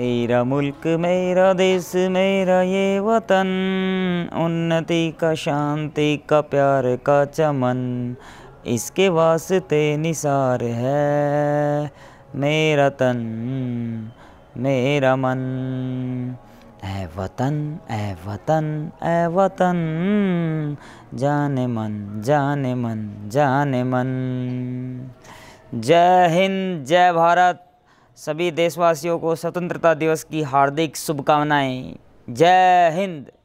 मेरा मुल्क मेरा देश मेरा ये वतन उन्नति का शांति का प्यार का चमन इसके वास्ते निसार है मेरा तन मेरा मन ऐ वतन ऐ वतन ऐ वतन जाने मन जाने मन जाने मन जय हिंद जय भारत सभी देशवासियों को स्वतंत्रता दिवस की हार्दिक शुभकामनाएं जय हिंद